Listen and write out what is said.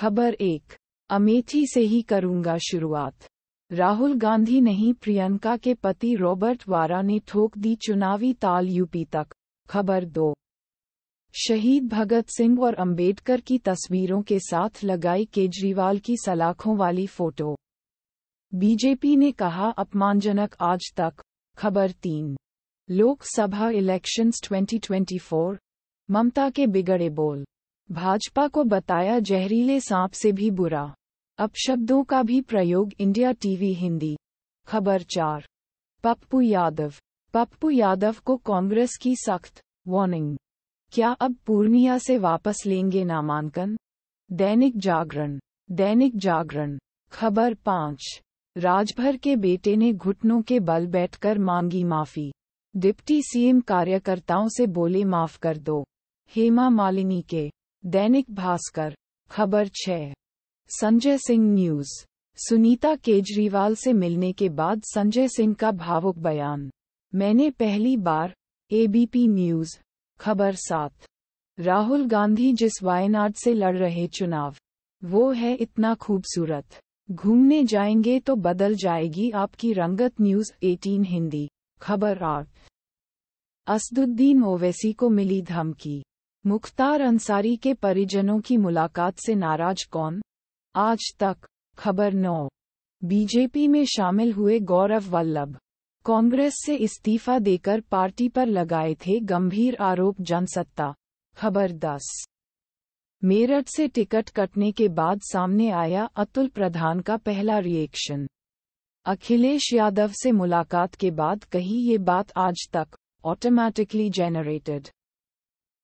खबर एक अमेठी से ही करूंगा शुरुआत राहुल गांधी नहीं प्रियंका के पति रॉबर्ट वारा ने ठोक दी चुनावी ताल यूपी तक खबर दो शहीद भगत सिंह और अंबेडकर की तस्वीरों के साथ लगाई केजरीवाल की सलाखों वाली फोटो बीजेपी ने कहा अपमानजनक आज तक खबर तीन लोकसभा इलेक्शंस 2024 ममता के बिगड़े बोल भाजपा को बताया जहरीले सांप से भी बुरा अपशब्दों का भी प्रयोग इंडिया टीवी हिंदी खबर चार पप्पू यादव पप्पू यादव को कांग्रेस की सख्त वार्निंग क्या अब पूर्णिया से वापस लेंगे नामांकन दैनिक जागरण दैनिक जागरण खबर पाँच राजभर के बेटे ने घुटनों के बल बैठकर मांगी माफी डिप्टी सीएम कार्यकर्ताओं से बोले माफ कर दो हेमा मालिनी के दैनिक भास्कर खबर छः संजय सिंह न्यूज सुनीता केजरीवाल से मिलने के बाद संजय सिंह का भावुक बयान मैंने पहली बार एबीपी न्यूज खबर सात राहुल गांधी जिस वायनाड से लड़ रहे चुनाव वो है इतना खूबसूरत घूमने जाएंगे तो बदल जाएगी आपकी रंगत न्यूज 18 हिंदी खबर आठ असदुद्दीन ओवैसी को मिली धमकी मुख्तार अंसारी के परिजनों की मुलाकात से नाराज कौन आज तक खबर नौ बीजेपी में शामिल हुए गौरव वल्लभ कांग्रेस से इस्तीफा देकर पार्टी पर लगाए थे गंभीर आरोप जनसत्ता खबर दस मेरठ से टिकट कटने के बाद सामने आया अतुल प्रधान का पहला रिएक्शन अखिलेश यादव से मुलाकात के बाद कही ये बात आज तक ऑटोमैटिकली जेनरेटेड